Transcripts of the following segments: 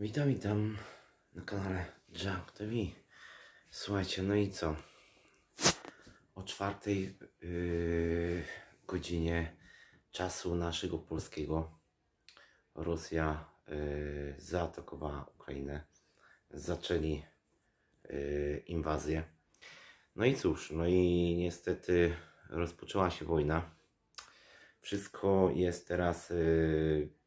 Witam, witam na kanale Junk TV. Słuchajcie, no i co? O czwartej yy, godzinie czasu naszego polskiego Rosja yy, zaatakowała Ukrainę. Zaczęli yy, inwazję. No i cóż, no i niestety rozpoczęła się wojna. Wszystko jest teraz yy,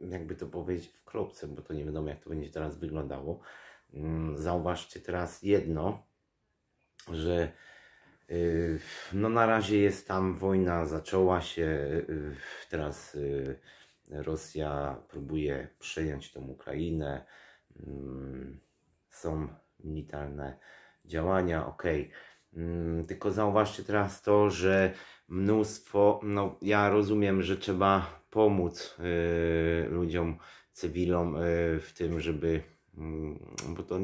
jakby to powiedzieć, w kropce, bo to nie wiadomo, jak to będzie teraz wyglądało. Mm, zauważcie teraz jedno, że y, no na razie jest tam wojna, zaczęła się, y, teraz y, Rosja próbuje przejąć tą Ukrainę, mm, są militarne działania, ok. Mm, tylko zauważcie teraz to, że mnóstwo, no ja rozumiem, że trzeba pomóc y, ludziom, cywilom y, w tym, żeby mm, bo to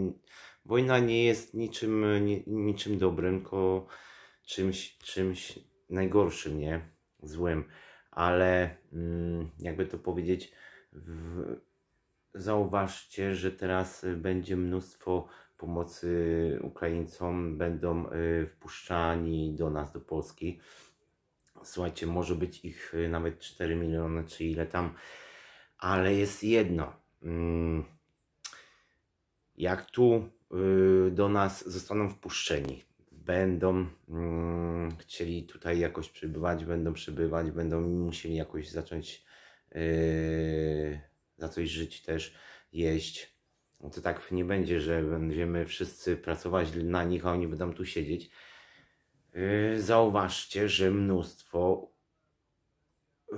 wojna nie jest niczym, niczym dobrym, tylko czymś, czymś najgorszym, nie? Złym. Ale mm, jakby to powiedzieć, w... zauważcie, że teraz będzie mnóstwo pomocy Ukraińcom, będą y, wpuszczani do nas, do Polski. Słuchajcie, może być ich y, nawet 4 miliony, czy ile tam, ale jest jedno. Mm, jak tu y, do nas zostaną wpuszczeni, będą mm, chcieli tutaj jakoś przybywać, będą przybywać, będą musieli jakoś zacząć y, za coś żyć też, jeść. No to tak nie będzie, że będziemy wszyscy pracować na nich, a oni będą tu siedzieć. Y, zauważcie, że mnóstwo y,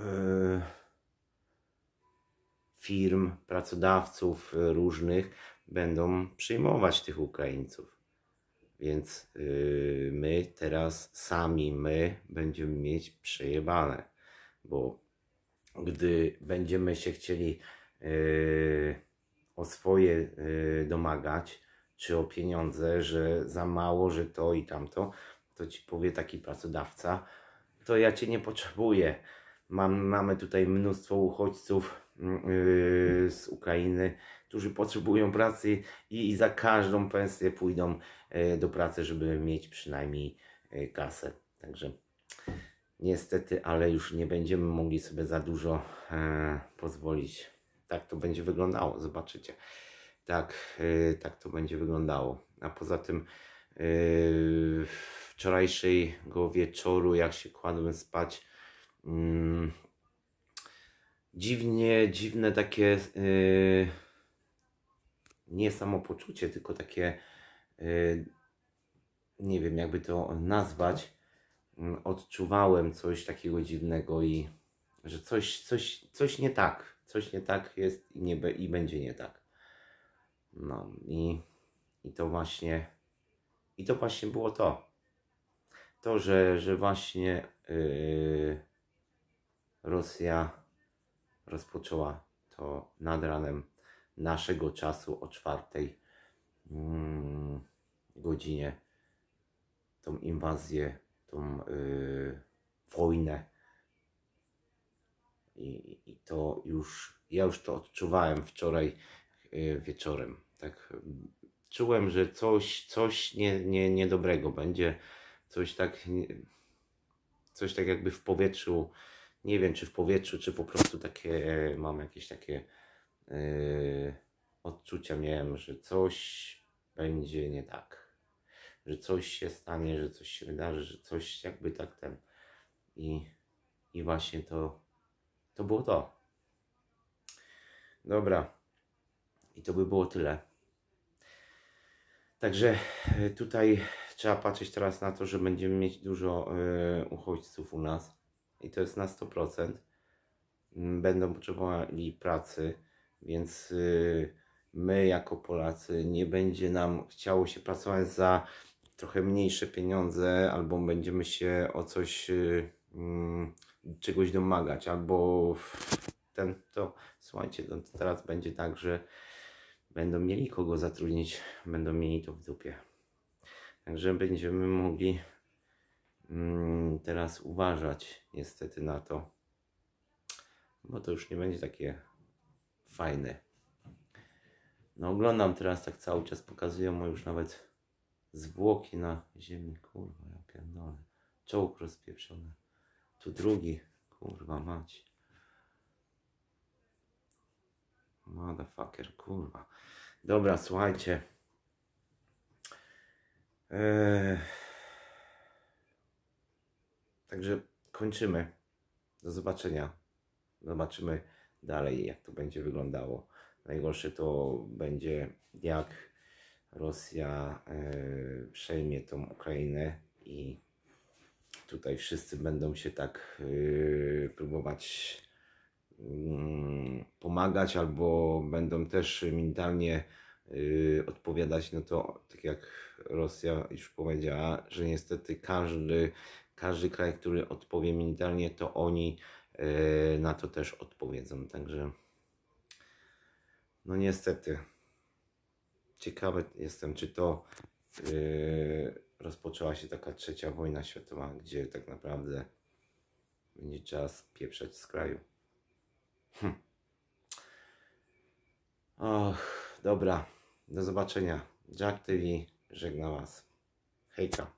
firm, pracodawców y, różnych będą przyjmować tych Ukraińców. Więc my teraz sami, my będziemy mieć przejebane, bo gdy będziemy się chcieli o swoje domagać, czy o pieniądze, że za mało, że to i tamto, to ci powie taki pracodawca, to ja cię nie potrzebuję. Mam, mamy tutaj mnóstwo uchodźców mm, yy, z Ukrainy, którzy potrzebują pracy i, i za każdą pensję pójdą yy, do pracy, żeby mieć przynajmniej yy, kasę. Także niestety, ale już nie będziemy mogli sobie za dużo yy, pozwolić. Tak to będzie wyglądało, zobaczycie. Tak, yy, tak to będzie wyglądało. A poza tym yy, wczorajszego wieczoru, jak się kładłem spać, mm, dziwnie, dziwne takie niesamopoczucie, y, nie samopoczucie, tylko takie y, nie wiem, jakby to nazwać. Mm, odczuwałem coś takiego dziwnego i że coś, coś, coś nie tak, coś nie tak jest i, nie, i będzie nie tak. No i, i to właśnie, i to właśnie było to to, że, że właśnie yy, Rosja rozpoczęła to nad ranem naszego czasu o czwartej mm, godzinie tą inwazję, tą yy, wojnę. I, I, to już, ja już to odczuwałem wczoraj yy, wieczorem. Tak czułem, że coś, coś nie, nie, niedobrego będzie coś tak, coś tak jakby w powietrzu, nie wiem czy w powietrzu, czy po prostu takie, mam jakieś takie yy, odczucia miałem, że coś będzie nie tak, że coś się stanie, że coś się wydarzy, że coś jakby tak ten i, i właśnie to, to było to. Dobra. I to by było tyle. Także e, tutaj trzeba patrzeć teraz na to, że będziemy mieć dużo y, uchodźców u nas i to jest na 100%. Mm, będą potrzebowali pracy, więc y, my jako Polacy nie będzie nam chciało się pracować za trochę mniejsze pieniądze, albo będziemy się o coś y, y, czegoś domagać, albo ten to słuchajcie, no to teraz będzie tak, że będą mieli kogo zatrudnić, będą mieli to w dupie. Także będziemy mogli mm, teraz uważać niestety na to, bo to już nie będzie takie fajne. No oglądam teraz tak cały czas, pokazują mu już nawet zwłoki na ziemi, kurwa, ja pierdolę. Czołg rozpieprzony. Tu drugi, kurwa mać. Motherfucker, kurwa. Dobra, słuchajcie. Eee... Także kończymy. Do zobaczenia. Zobaczymy dalej, jak to będzie wyglądało. Najgorsze to będzie, jak Rosja e, przejmie tą Ukrainę i tutaj wszyscy będą się tak e, próbować e, pomagać, albo będą też militarnie Y, odpowiadać, no to tak jak Rosja już powiedziała, że niestety każdy, każdy kraj, który odpowie militarnie, to oni y, na to też odpowiedzą. Także no niestety. Ciekawy jestem, czy to y, rozpoczęła się taka trzecia wojna światowa, gdzie tak naprawdę będzie czas pieprzać z kraju. Hm. Och, dobra. Do zobaczenia. Jack TV żegna Was. Hejka.